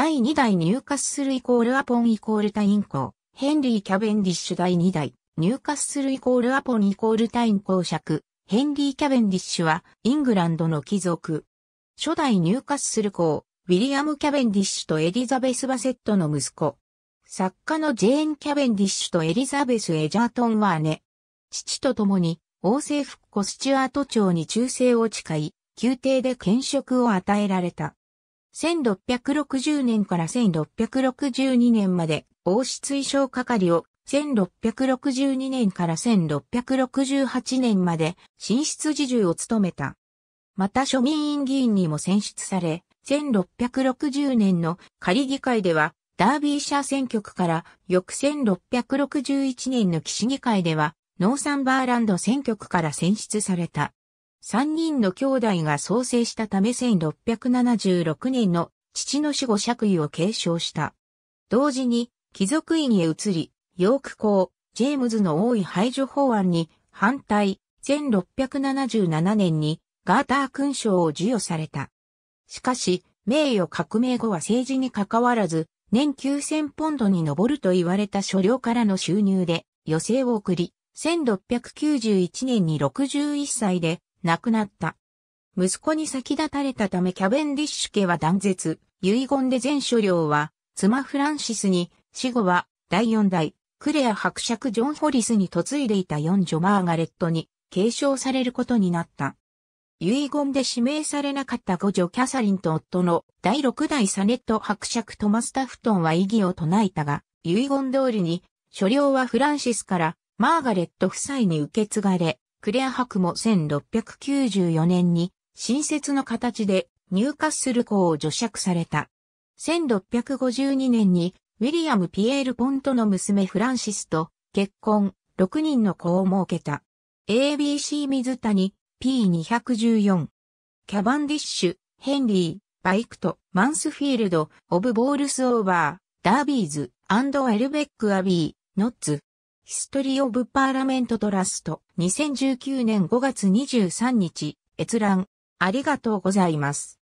第2代ニューカッスルイコールアポンイコールタイン校、ヘンリー・キャベンディッシュ第2代、ニューカッスルイコールアポンイコールタイン公爵、ヘンリー・キャベンディッシュは、イングランドの貴族。初代ニューカッスル公、ウィリアム・キャベンディッシュとエリザベス・バセットの息子。作家のジェーン・キャベンディッシュとエリザベス・エジャートンは姉。父と共に、王政復古スチュアート長に忠誠を誓い、宮廷で兼職を与えられた。1660年から1662年まで王室衣装係を、1662年から1668年まで進出自重を務めた。また庶民院議員にも選出され、1660年の仮議会では、ダービーシャー選挙区から翌1661年の騎士議会では、ノーサンバーランド選挙区から選出された。三人の兄弟が創生したため1676年の父の死後爵位を継承した。同時に貴族院へ移り、ヨーク校、ジェームズの王位排除法案に反対、1677年にガーター勲章を授与された。しかし、名誉革命後は政治に関わらず、年9000ポンドに上ると言われた所領からの収入で余生を送り、1691年に61歳で亡くなった。息子に先立たれたためキャベンディッシュ家は断絶、遺言で全所領は、妻フランシスに、死後は、第四代、クレア伯爵ジョン・ホリスに嫁いでいた四女マーガレットに、継承されることになった。遺言で指名されなかった五女キャサリンと夫の第六代サネット伯爵トマスタフトンは異議を唱えたが、遺言通りに、所領はフランシスからマーガレット夫妻に受け継がれ、クレア博も1694年に新設の形で入荷する校を除釈された。1652年にウィリアム・ピエール・ポントの娘フランシスと結婚6人の子を設けた。ABC 水谷 P214。キャバンディッシュ、ヘンリー、バイクト、マンスフィールド、オブ・ボールス・オーバー、ダービーズ、アンド・エルベック・アビー、ノッツ、ヒストリー・オブ・パーラメント・トラスト、2019年5月23日、閲覧、ありがとうございます。